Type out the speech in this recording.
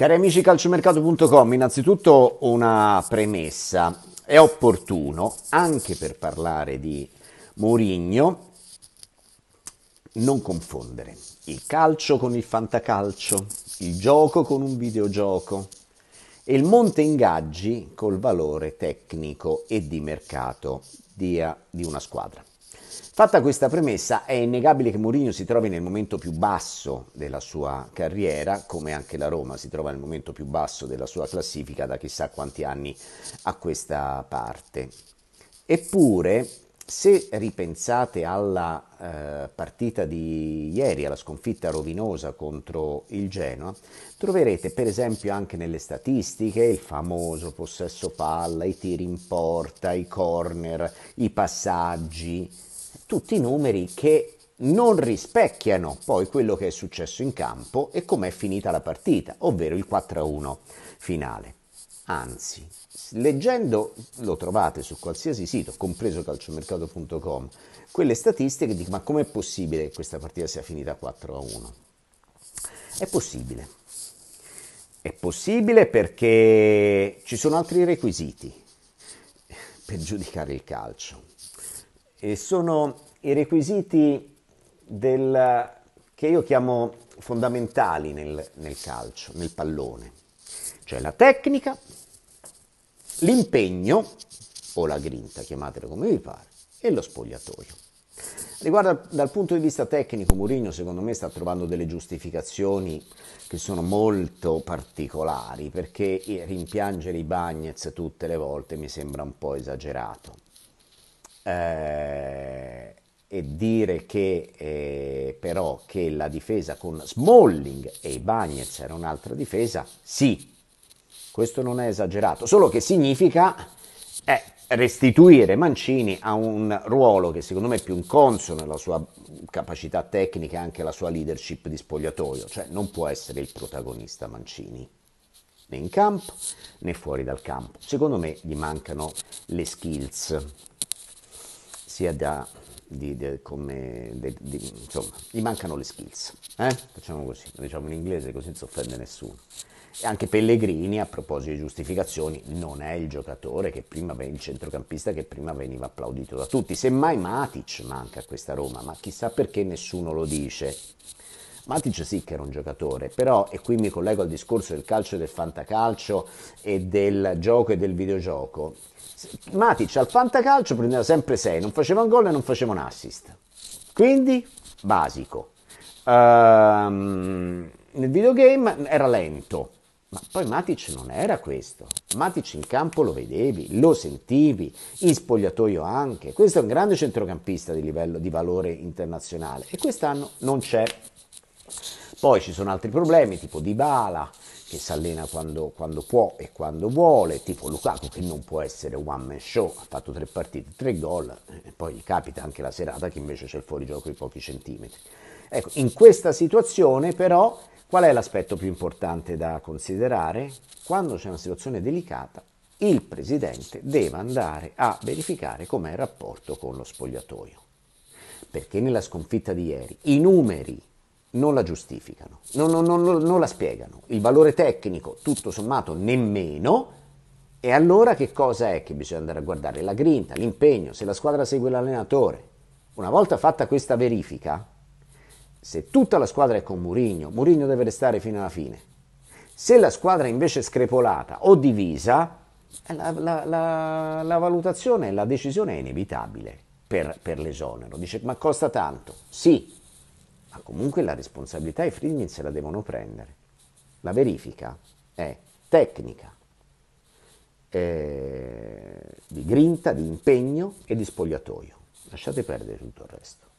Cari amici calciomercato.com, innanzitutto una premessa. È opportuno, anche per parlare di Mourinho, non confondere il calcio con il fantacalcio, il gioco con un videogioco e il monte ingaggi col valore tecnico e di mercato di eh, una squadra. Fatta questa premessa, è innegabile che Mourinho si trovi nel momento più basso della sua carriera, come anche la Roma si trova nel momento più basso della sua classifica da chissà quanti anni a questa parte. Eppure, se ripensate alla eh, partita di ieri, alla sconfitta rovinosa contro il Genoa, troverete per esempio anche nelle statistiche il famoso possesso palla, i tiri in porta, i corner, i passaggi, tutti numeri che non rispecchiano poi quello che è successo in campo e com'è finita la partita, ovvero il 4-1 finale. Anzi, leggendo, lo trovate su qualsiasi sito, compreso calciomercato.com, quelle statistiche di ma com'è possibile che questa partita sia finita 4-1? È possibile. È possibile perché ci sono altri requisiti per giudicare il calcio e sono i requisiti del, che io chiamo fondamentali nel, nel calcio, nel pallone. Cioè la tecnica, l'impegno o la grinta, chiamatelo come vi pare, e lo spogliatoio. Riguardo dal punto di vista tecnico, Mourinho secondo me sta trovando delle giustificazioni che sono molto particolari, perché rimpiangere i Bagnets tutte le volte mi sembra un po' esagerato eh, e dire che eh, però che la difesa con Smalling e i Bagnets era un'altra difesa, sì, questo non è esagerato, solo che significa eh, restituire Mancini a un ruolo che secondo me è più inconsono alla sua capacità tecnica e anche alla sua leadership di spogliatoio, cioè non può essere il protagonista Mancini né in campo né fuori dal campo. Secondo me gli mancano le skills sia da di, de, come de, di, insomma, gli mancano le skills. Eh? Facciamo così, lo diciamo in inglese così non si offende nessuno. E anche Pellegrini, a proposito di giustificazioni, non è il giocatore che prima veniva il centrocampista che prima veniva applaudito da tutti. Semmai Matic manca a questa Roma, ma chissà perché nessuno lo dice. Matic sì che era un giocatore, però, e qui mi collego al discorso del calcio e del fantacalcio e del gioco e del videogioco, Matic al fantacalcio prendeva sempre 6, non faceva un gol e non faceva un assist. Quindi, basico. Um, nel videogame era lento, ma poi Matic non era questo. Matic in campo lo vedevi, lo sentivi, in spogliatoio anche. Questo è un grande centrocampista di livello di valore internazionale e quest'anno non c'è. Poi ci sono altri problemi, tipo Dybala, che si allena quando, quando, può e quando vuole, tipo Lukaku che non può essere one man show, ha fatto tre partite, tre gol, e poi gli capita anche la serata che invece c'è il fuorigioco di pochi centimetri. Ecco, in questa situazione però qual è l'aspetto più importante da considerare? Quando c'è una situazione delicata, il presidente deve andare a verificare com'è il rapporto con lo spogliatoio. Perché nella sconfitta di ieri i numeri non la giustificano, non, non, non, non la spiegano. Il valore tecnico, tutto sommato, nemmeno. E allora che cosa è che bisogna andare a guardare? La grinta, l'impegno, se la squadra segue l'allenatore. Una volta fatta questa verifica, se tutta la squadra è con Murigno, Murigno deve restare fino alla fine. Se la squadra invece è screpolata o divisa, eh, la, la, la, la valutazione la decisione è inevitabile per, per l'esonero. Dice, ma costa tanto? Sì, ma comunque la responsabilità i Friedman se la devono prendere. La verifica è tecnica, eh, di grinta, di impegno e di spogliatoio. Lasciate perdere tutto il resto.